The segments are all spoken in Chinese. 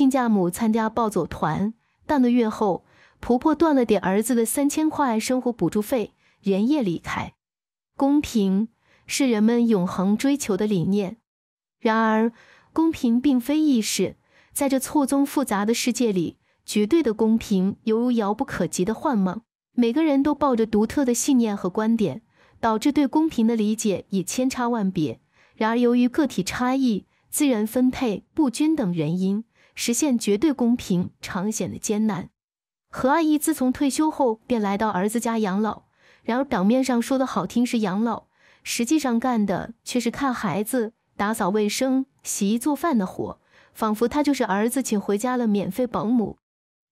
亲家母参加暴走团，半个月后，婆婆断了点儿子的三千块生活补助费，连夜离开。公平是人们永恒追求的理念，然而公平并非易事，在这错综复杂的世界里，绝对的公平犹如遥不可及的幻梦。每个人都抱着独特的信念和观点，导致对公平的理解也千差万别。然而，由于个体差异、资源分配不均等原因。实现绝对公平常显得艰难。何阿姨自从退休后，便来到儿子家养老。然而表面上说的好听是养老，实际上干的却是看孩子、打扫卫生、洗衣做饭的活，仿佛她就是儿子请回家了免费保姆。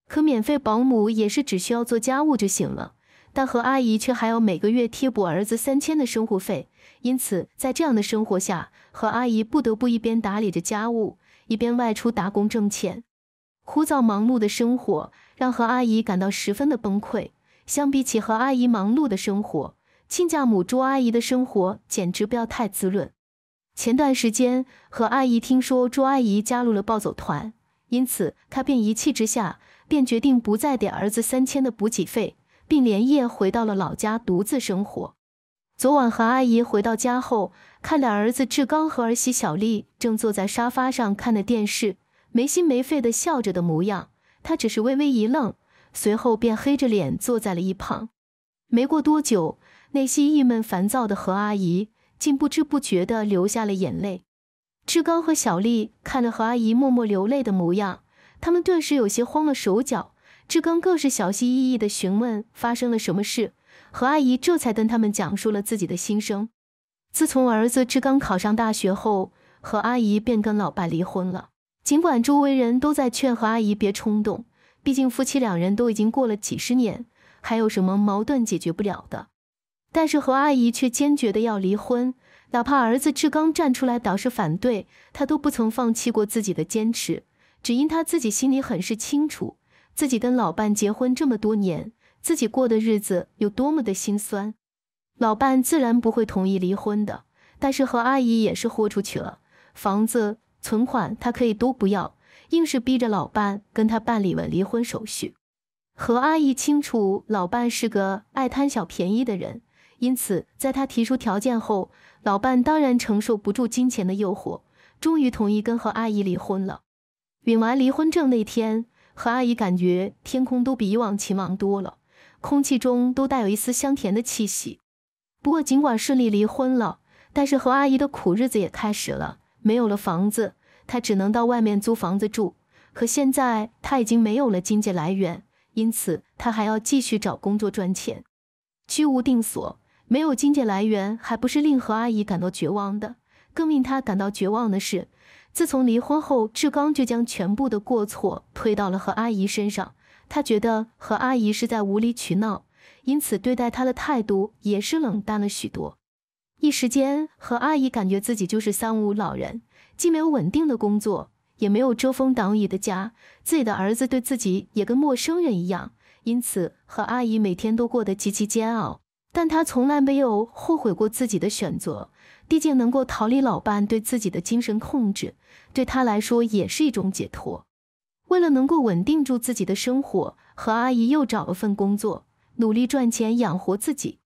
可免费保姆也是只需要做家务就行了，但何阿姨却还要每个月贴补儿子三千的生活费。因此，在这样的生活下，何阿姨不得不一边打理着家务。一边外出打工挣钱，枯燥忙碌的生活让何阿姨感到十分的崩溃。相比起何阿姨忙碌的生活，亲家母朱阿姨的生活简直不要太滋润。前段时间，何阿姨听说朱阿姨加入了暴走团，因此她便一气之下便决定不再给儿子三千的补给费，并连夜回到了老家独自生活。昨晚何阿姨回到家后，看到儿子志刚和儿媳小丽正坐在沙发上看的电视，没心没肺的笑着的模样，她只是微微一愣，随后便黑着脸坐在了一旁。没过多久，内心郁闷烦躁的何阿姨竟不知不觉的流下了眼泪。志刚和小丽看了何阿姨默默流泪的模样，他们顿时有些慌了手脚。志刚更是小心翼翼的询问发生了什么事。何阿姨这才跟他们讲述了自己的心声。自从儿子志刚考上大学后，何阿姨便跟老伴离婚了。尽管周围人都在劝何阿姨别冲动，毕竟夫妻两人都已经过了几十年，还有什么矛盾解决不了的？但是何阿姨却坚决的要离婚，哪怕儿子志刚站出来表示反对，她都不曾放弃过自己的坚持，只因她自己心里很是清楚，自己跟老伴结婚这么多年。自己过的日子有多么的心酸，老伴自然不会同意离婚的。但是何阿姨也是豁出去了，房子、存款她可以都不要，硬是逼着老伴跟他办理了离婚手续。何阿姨清楚老伴是个爱贪小便宜的人，因此在她提出条件后，老伴当然承受不住金钱的诱惑，终于同意跟何阿姨离婚了。领完离婚证那天，何阿姨感觉天空都比以往晴朗多了。空气中都带有一丝香甜的气息。不过，尽管顺利离婚了，但是何阿姨的苦日子也开始了。没有了房子，她只能到外面租房子住。可现在，她已经没有了经济来源，因此她还要继续找工作赚钱。居无定所，没有经济来源，还不是令何阿姨感到绝望的。更令她感到绝望的是，自从离婚后，志刚就将全部的过错推到了何阿姨身上。他觉得何阿姨是在无理取闹，因此对待她的态度也是冷淡了许多。一时间，何阿姨感觉自己就是三无老人，既没有稳定的工作，也没有遮风挡雨的家，自己的儿子对自己也跟陌生人一样。因此，何阿姨每天都过得极其煎熬，但她从来没有后悔过自己的选择。毕竟能够逃离老伴对自己的精神控制，对她来说也是一种解脱。为了能够稳定住自己的生活，何阿姨又找了份工作，努力赚钱养活自己。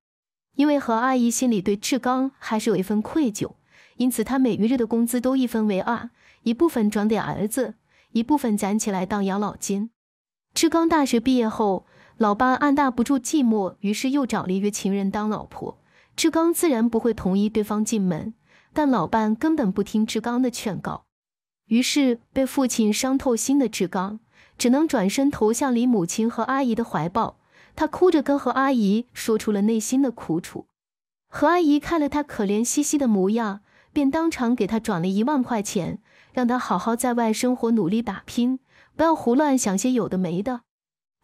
因为何阿姨心里对志刚还是有一份愧疚，因此她每月的工资都一分为二，一部分转给儿子，一部分攒起来当养老金。志刚大学毕业后，老伴按捺不住寂寞，于是又找了一个情人当老婆。志刚自然不会同意对方进门，但老伴根本不听志刚的劝告。于是，被父亲伤透心的志刚，只能转身投向李母亲和阿姨的怀抱。他哭着跟何阿姨说出了内心的苦楚。何阿姨看了他可怜兮兮的模样，便当场给他转了一万块钱，让他好好在外生活，努力打拼，不要胡乱想些有的没的。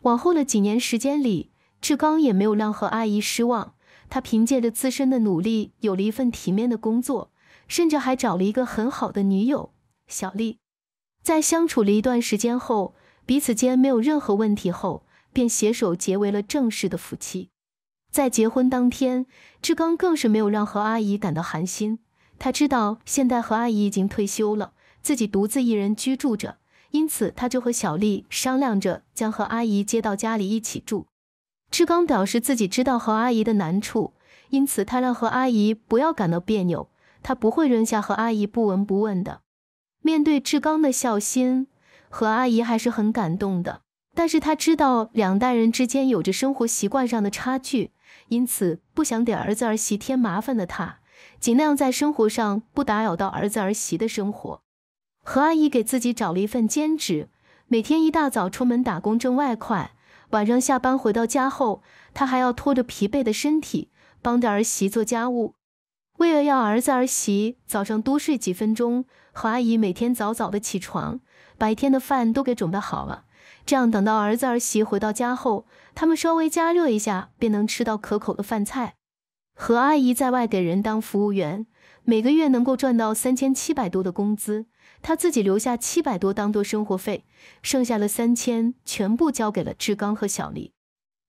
往后的几年时间里，志刚也没有让何阿姨失望。他凭借着自身的努力，有了一份体面的工作，甚至还找了一个很好的女友。小丽在相处了一段时间后，彼此间没有任何问题后，便携手结为了正式的夫妻。在结婚当天，志刚更是没有让何阿姨感到寒心。他知道现在何阿姨已经退休了，自己独自一人居住着，因此他就和小丽商量着将何阿姨接到家里一起住。志刚表示自己知道何阿姨的难处，因此他让何阿姨不要感到别扭，他不会扔下何阿姨不闻不问的。面对志刚的孝心，何阿姨还是很感动的。但是她知道两代人之间有着生活习惯上的差距，因此不想给儿子儿媳添麻烦的她，尽量在生活上不打扰到儿子儿媳的生活。何阿姨给自己找了一份兼职，每天一大早出门打工挣外快，晚上下班回到家后，她还要拖着疲惫的身体帮着儿媳做家务。为了要儿子儿媳早上多睡几分钟，何阿姨每天早早的起床，白天的饭都给准备好了。这样等到儿子儿媳回到家后，他们稍微加热一下，便能吃到可口的饭菜。何阿姨在外给人当服务员，每个月能够赚到三千七百多的工资，她自己留下七百多当做生活费，剩下的三千全部交给了志刚和小丽。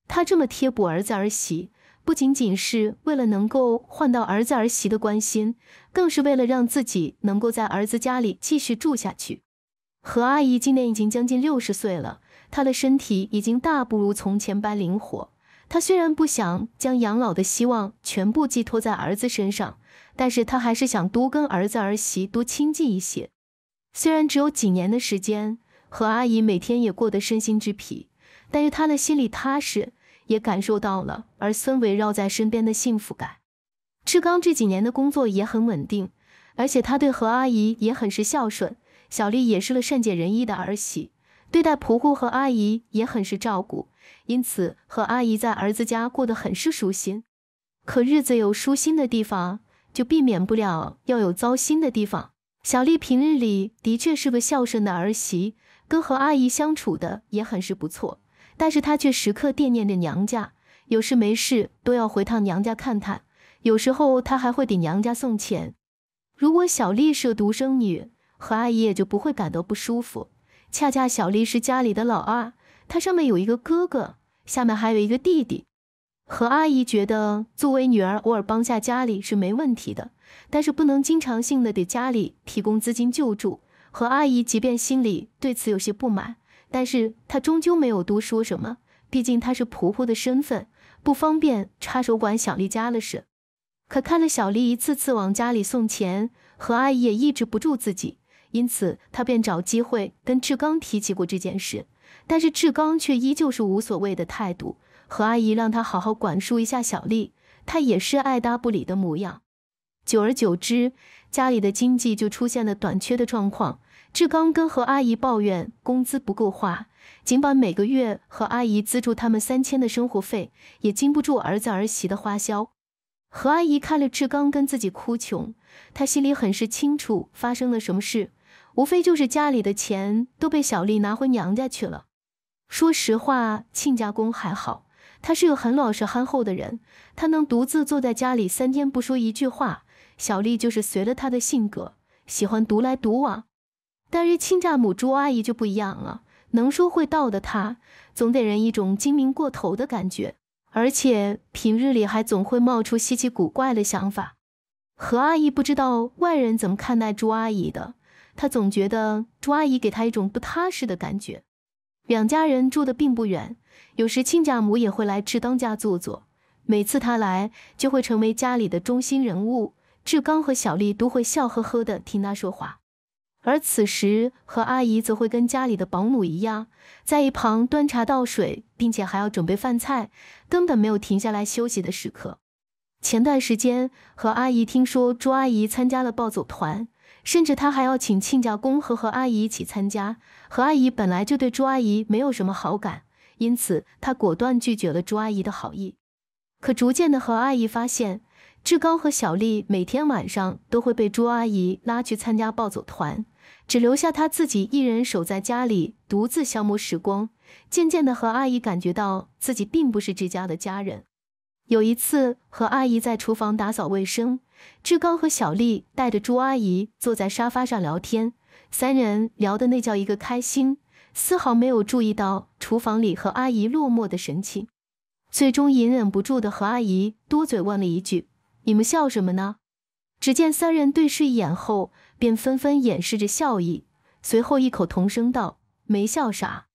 她这么贴补儿子儿媳。不仅仅是为了能够换到儿子儿媳的关心，更是为了让自己能够在儿子家里继续住下去。何阿姨今年已经将近六十岁了，她的身体已经大不如从前般灵活。她虽然不想将养老的希望全部寄托在儿子身上，但是她还是想多跟儿子儿媳多亲近一些。虽然只有几年的时间，何阿姨每天也过得身心俱疲，但是她的心里踏实。也感受到了儿孙围绕在身边的幸福感。志刚这几年的工作也很稳定，而且他对何阿姨也很是孝顺。小丽也是个善解人意的儿媳，对待婆婆和阿姨也很是照顾，因此何阿姨在儿子家过得很是舒心。可日子有舒心的地方，就避免不了要有糟心的地方。小丽平日里的确是个孝顺的儿媳，跟何阿姨相处的也很是不错。但是她却时刻惦念着娘家，有事没事都要回趟娘家看看。有时候她还会给娘家送钱。如果小丽是独生女，何阿姨也就不会感到不舒服。恰恰小丽是家里的老二，她上面有一个哥哥，下面还有一个弟弟。何阿姨觉得，作为女儿，偶尔帮下家里是没问题的，但是不能经常性的给家里提供资金救助。何阿姨即便心里对此有些不满。但是她终究没有多说什么，毕竟她是婆婆的身份，不方便插手管小丽家的事。可看了小丽一次次往家里送钱，何阿姨也抑制不住自己，因此她便找机会跟志刚提起过这件事。但是志刚却依旧是无所谓的态度。何阿姨让他好好管束一下小丽，他也是爱搭不理的模样。久而久之，家里的经济就出现了短缺的状况。志刚跟何阿姨抱怨工资不够花，尽管每个月何阿姨资助他们三千的生活费，也经不住儿子儿媳的花销。何阿姨看了志刚跟自己哭穷，她心里很是清楚发生了什么事，无非就是家里的钱都被小丽拿回娘家去了。说实话，亲家公还好，他是个很老实憨厚的人，他能独自坐在家里三天不说一句话，小丽就是随了他的性格，喜欢独来独往。但是亲家母朱阿姨就不一样了，能说会道的她总给人一种精明过头的感觉，而且平日里还总会冒出稀奇古怪的想法。何阿姨不知道外人怎么看待朱阿姨的，她总觉得朱阿姨给她一种不踏实的感觉。两家人住的并不远，有时亲家母也会来志当家坐坐，每次她来就会成为家里的中心人物，志刚和小丽都会笑呵呵的听她说话。而此时，何阿姨则会跟家里的保姆一样，在一旁端茶倒水，并且还要准备饭菜，根本没有停下来休息的时刻。前段时间，何阿姨听说朱阿姨参加了暴走团，甚至她还要请亲家公和何阿姨一起参加。何阿姨本来就对朱阿姨没有什么好感，因此她果断拒绝了朱阿姨的好意。可逐渐的，何阿姨发现。志高和小丽每天晚上都会被朱阿姨拉去参加暴走团，只留下他自己一人守在家里，独自消磨时光。渐渐的，何阿姨感觉到自己并不是这家的家人。有一次，何阿姨在厨房打扫卫生，志高和小丽带着朱阿姨坐在沙发上聊天，三人聊的那叫一个开心，丝毫没有注意到厨房里何阿姨落寞的神情。最终，隐忍不住的何阿姨多嘴问了一句。你们笑什么呢？只见三人对视一眼后，便纷纷掩饰着笑意，随后异口同声道：“没笑啥。”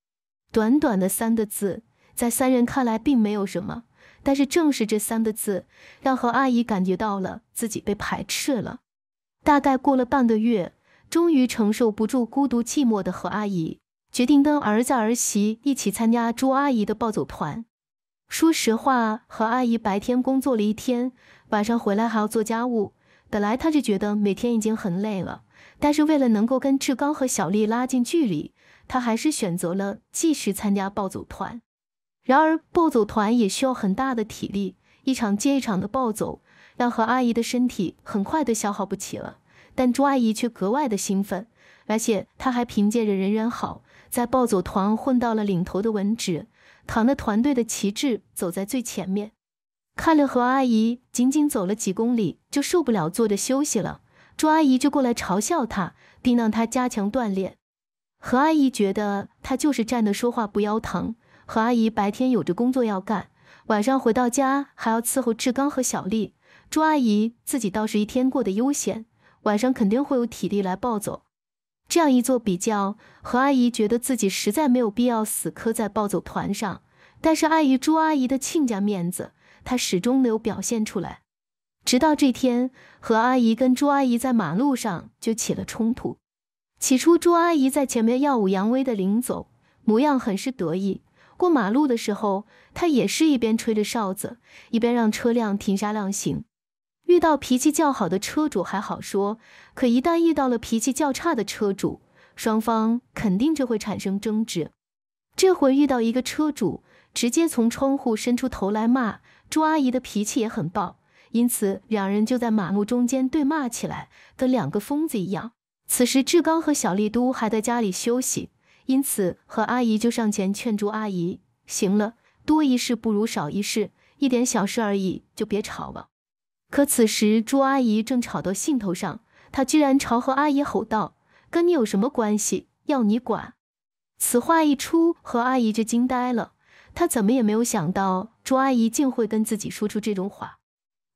短短的三个字，在三人看来并没有什么，但是正是这三个字，让何阿姨感觉到了自己被排斥了。大概过了半个月，终于承受不住孤独寂寞的何阿姨，决定跟儿子儿媳一起参加朱阿姨的暴走团。说实话，何阿姨白天工作了一天。晚上回来还要做家务，本来他就觉得每天已经很累了，但是为了能够跟志刚和小丽拉近距离，他还是选择了继续参加暴走团。然而，暴走团也需要很大的体力，一场接一场的暴走，让何阿姨的身体很快都消耗不起了。但朱阿姨却格外的兴奋，而且她还凭借着人缘好，在暴走团混到了领头的文职，扛着团队的旗帜走在最前面。看了何阿姨，仅仅走了几公里就受不了坐着休息了。朱阿姨就过来嘲笑她，并让她加强锻炼。何阿姨觉得她就是站着说话不腰疼。何阿姨白天有着工作要干，晚上回到家还要伺候志刚和小丽。朱阿姨自己倒是一天过得悠闲，晚上肯定会有体力来暴走。这样一做比较，何阿姨觉得自己实在没有必要死磕在暴走团上，但是碍于朱阿姨的亲家面子。他始终没有表现出来，直到这天，何阿姨跟朱阿姨在马路上就起了冲突。起初，朱阿姨在前面耀武扬威的领走，模样很是得意。过马路的时候，她也是一边吹着哨子，一边让车辆停下让行。遇到脾气较好的车主还好说，可一旦遇到了脾气较差的车主，双方肯定就会产生争执。这回遇到一个车主，直接从窗户伸出头来骂。朱阿姨的脾气也很暴，因此两人就在马路中间对骂起来，跟两个疯子一样。此时志刚和小丽都还在家里休息，因此何阿姨就上前劝朱阿姨：“行了，多一事不如少一事，一点小事而已，就别吵了。”可此时朱阿姨正吵到兴头上，她居然朝何阿姨吼道：“跟你有什么关系？要你管！”此话一出，何阿姨就惊呆了。他怎么也没有想到，朱阿姨竟会跟自己说出这种话。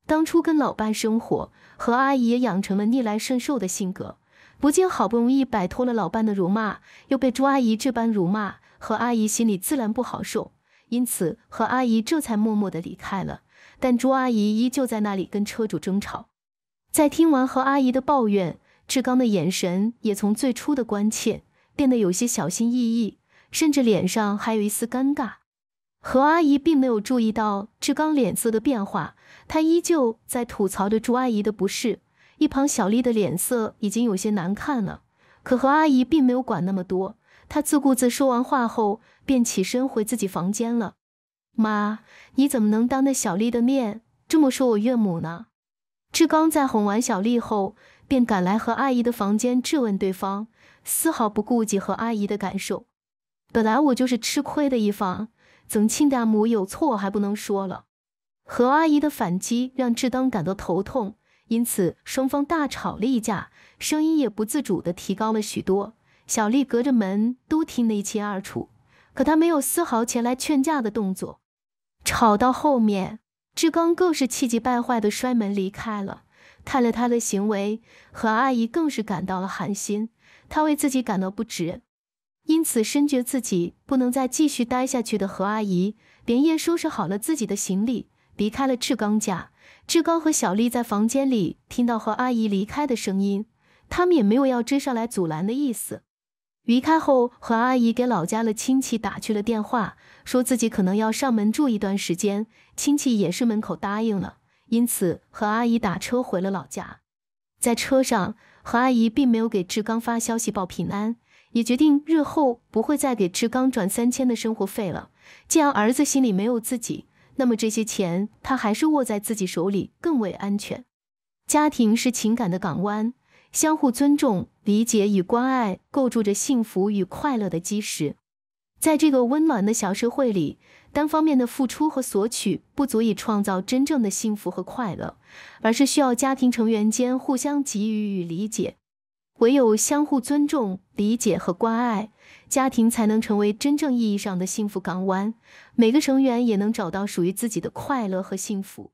当初跟老伴生活，何阿姨也养成了逆来顺受的性格。不，仅好不容易摆脱了老伴的辱骂，又被朱阿姨这般辱骂，何阿姨心里自然不好受。因此，何阿姨这才默默的离开了。但朱阿姨依旧在那里跟车主争吵。在听完何阿姨的抱怨，志刚的眼神也从最初的关切变得有些小心翼翼，甚至脸上还有一丝尴尬。何阿姨并没有注意到志刚脸色的变化，她依旧在吐槽着朱阿姨的不是。一旁小丽的脸色已经有些难看了，可何阿姨并没有管那么多，她自顾自说完话后便起身回自己房间了。妈，你怎么能当着小丽的面这么说我岳母呢？志刚在哄完小丽后便赶来何阿姨的房间质问对方，丝毫不顾及何阿姨的感受。本来我就是吃亏的一方。曾亲家母有错还不能说了，何阿姨的反击让志刚感到头痛，因此双方大吵了一架，声音也不自主的提高了许多。小丽隔着门都听得一清二楚，可她没有丝毫前来劝架的动作。吵到后面，志刚更是气急败坏的摔门离开了。看了他的行为，何阿姨更是感到了寒心，她为自己感到不值。因此，深觉自己不能再继续待下去的何阿姨，连夜收拾好了自己的行李，离开了志刚家。志刚和小丽在房间里听到何阿姨离开的声音，他们也没有要追上来阻拦的意思。离开后，何阿姨给老家的亲戚打去了电话，说自己可能要上门住一段时间，亲戚也是门口答应了。因此，何阿姨打车回了老家。在车上，何阿姨并没有给志刚发消息报平安。也决定日后不会再给志刚转三千的生活费了。既然儿子心里没有自己，那么这些钱他还是握在自己手里更为安全。家庭是情感的港湾，相互尊重、理解与关爱构筑着幸福与快乐的基石。在这个温暖的小社会里，单方面的付出和索取不足以创造真正的幸福和快乐，而是需要家庭成员间互相给予与理解。唯有相互尊重、理解和关爱，家庭才能成为真正意义上的幸福港湾。每个成员也能找到属于自己的快乐和幸福。